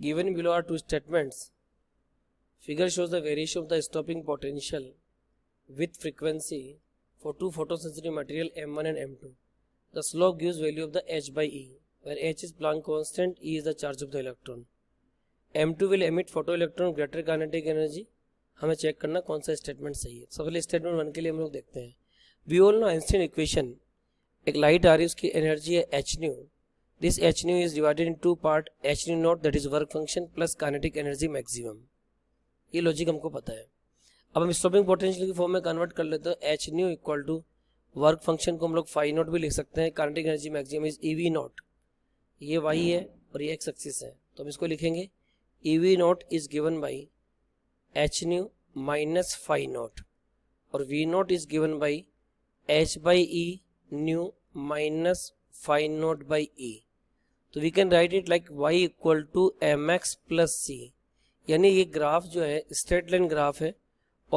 Given below are two statements. Figure shows the variation of the stopping potential with frequency for two photosensitive material M1 and M2. The slope gives value of the H by E, where H is Planck constant, E is the charge of the electron. M2 will emit photoelectron greater kinetic energy. hame check karna kaun sa statement sahi hai so pehle statement 1 ke liye hum log dekhte hain we all know einstein equation ek light aa rahi hai uski energy hai h nu This h nu is divided in two part h nu naught that is work function plus kinetic energy maximum. ये logic हमको पता है अब हम stopping potential की form में convert कर लेते हैं h nu equal to work function को हम लोग फाइव नॉट भी लिख सकते हैं kinetic energy maximum is E V naught ये वाई है और ये एक्स एक्सिस है तो हम इसको लिखेंगे E V naught is given by h nu minus phi naught और V naught is given by h by E nu minus phi naught by E तो we can write it like y equal to M X plus C यानी ये graph जो है straight line graph है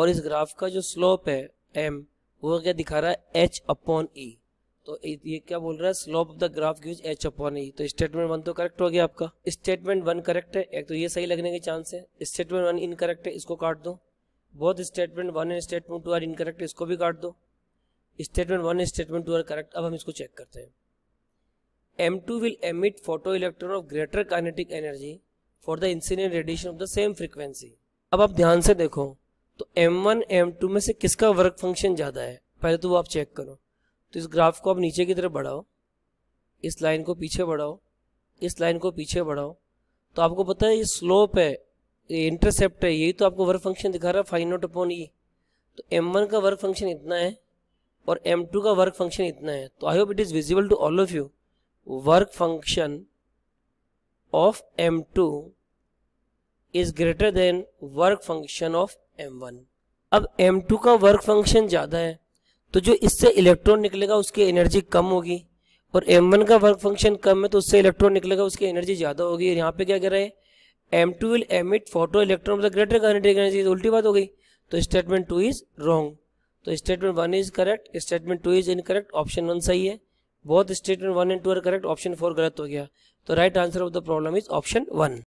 और इस graph का जो स्लोप है m वो क्या दिखा रहा है h अपॉन ई e. तो ये क्या बोल रहा है slope of the graph gives h upon E तो स्टेटमेंट वन तो करेक्ट हो गया आपका स्टेटमेंट वन करेक्ट है एक तो ये सही लगने के चांस है स्टेटमेंट वन इनकरेक्ट है इसको काट दो बहुत statement one and statement two are incorrect इसको भी काट दो statement one and statement two are correct अब हम इसको चेक करते हैं M2 will emit photoelectron of greater kinetic energy for the incident radiation of the same frequency. अब आप ध्यान से देखो तो M1 M2 में से किसका वर्क फंक्शन ज़्यादा है पहले तो वो आप चेक करो तो इस ग्राफ को आप नीचे की तरफ बढ़ाओ इस लाइन को पीछे बढ़ाओ इस लाइन को पीछे बढ़ाओ तो आपको पता है ये स्लोप है ये इंटरसेप्ट है यही तो आपको वर्क फंक्शन दिखा रहा है फाइन नोट अपॉन ई तो M1 का वर्क फंक्शन इतना है और M2 का वर्क फंक्शन इतना है तो I hope it is visible to all of you work function of m2 is greater than work function of m1 अब m2 का वर्क फंक्शन ज़्यादा है तो जो इससे इलेक्ट्रॉन निकलेगा उसकी एनर्जी कम होगी और m1 का वर्क फंक्शन कम है तो उससे इलेक्ट्रॉन निकलेगा उसकी एनर्जी ज़्यादा होगी और यहाँ पे क्या कह रहे हैं m2 two will emit photo electron मतलब ग्रेटर काइनेटिक एनर्जी उल्टी बात हो गई तो स्टेटमेंट टू इज़ रॉन्ग तो statement one is correct statement two is incorrect option one सही है both statement one and two are correct option four गलत हो गया तो right answer of the problem is option one